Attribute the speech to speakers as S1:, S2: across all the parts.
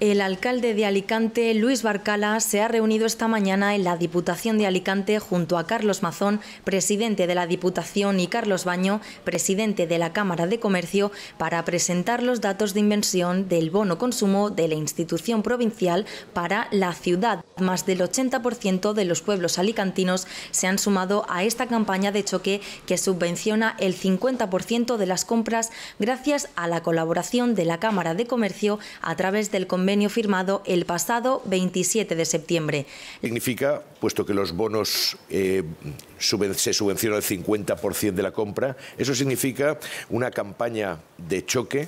S1: El alcalde de Alicante, Luis Barcala, se ha reunido esta mañana en la Diputación de Alicante junto a Carlos Mazón, presidente de la Diputación, y Carlos Baño, presidente de la Cámara de Comercio, para presentar los datos de inversión del bono consumo de la institución provincial para la ciudad. Más del 80% de los pueblos alicantinos se han sumado a esta campaña de choque que subvenciona el 50% de las compras gracias a la colaboración de la Cámara de Comercio a través del Comercio convenio firmado el pasado 27 de septiembre.
S2: Significa, puesto que los bonos eh, se subvencionan el 50% de la compra, eso significa una campaña de choque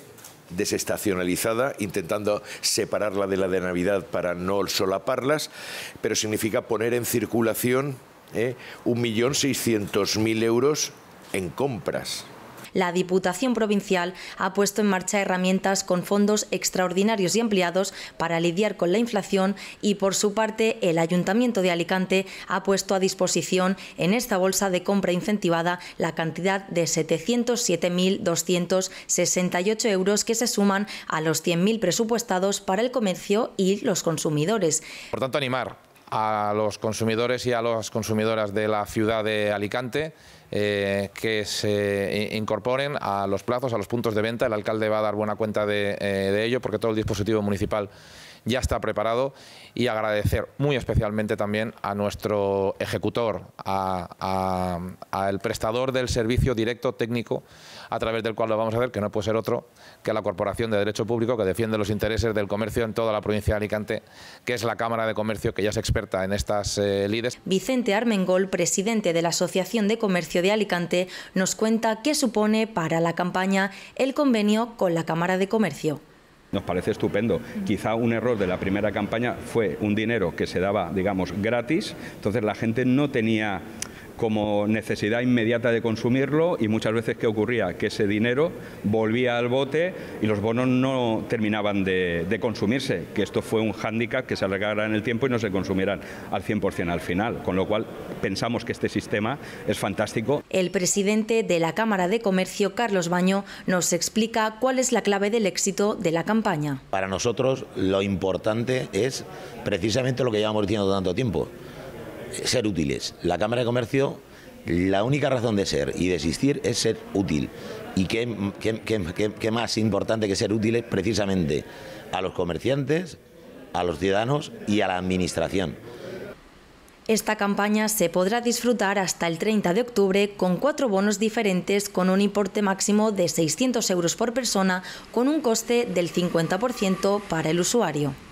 S2: desestacionalizada, intentando separarla de la de Navidad para no solaparlas, pero significa poner en circulación eh, 1.600.000 euros en compras
S1: la Diputación Provincial ha puesto en marcha herramientas con fondos extraordinarios y ampliados para lidiar con la inflación y, por su parte, el Ayuntamiento de Alicante ha puesto a disposición en esta bolsa de compra incentivada la cantidad de 707.268 euros que se suman a los 100.000 presupuestados para el comercio y los consumidores.
S3: Por tanto, animar a los consumidores y a las consumidoras de la ciudad de Alicante eh, que se incorporen a los plazos, a los puntos de venta. El alcalde va a dar buena cuenta eh, de, ello porque todo el dispositivo municipal ya está preparado y agradecer muy especialmente también a nuestro ejecutor, al prestador del servicio directo técnico a través del cual lo vamos a hacer, que no puede ser otro que la Corporación de Derecho Público que defiende los intereses del comercio en toda la provincia de Alicante, que es la Cámara de Comercio que ya es experta en estas eh, líneas.
S1: Vicente Armengol, presidente de la Asociación de Comercio de Alicante nos cuenta qué supone para la campaña el convenio con la Cámara de Comercio.
S4: Nos parece estupendo. Quizá un error de la primera campaña fue un dinero que se daba, digamos, gratis, entonces la gente no tenía como necesidad inmediata de consumirlo y muchas veces que ocurría? Que ese dinero volvía al bote y los bonos no terminaban de, consumirse, que esto fue un hándicap que se alargará en el tiempo y no se consumirán al 100% al final, con lo cual pensamos que este sistema es fantástico.
S1: El presidente de la Cámara de Comercio, Carlos Baño, nos explica cuál es la clave del éxito de la campaña.
S5: Para nosotros lo importante es precisamente lo que llevamos diciendo tanto tiempo, ser útiles. La Cámara de Comercio, la única razón de ser y de existir es ser útil. ¿Y qué, más importante que ser útiles precisamente a los comerciantes, a los ciudadanos y a la Administración?
S1: Esta campaña se podrá disfrutar hasta el 30 de octubre con cuatro bonos diferentes con un importe máximo de 600 euros por persona con un coste del 50% para el usuario.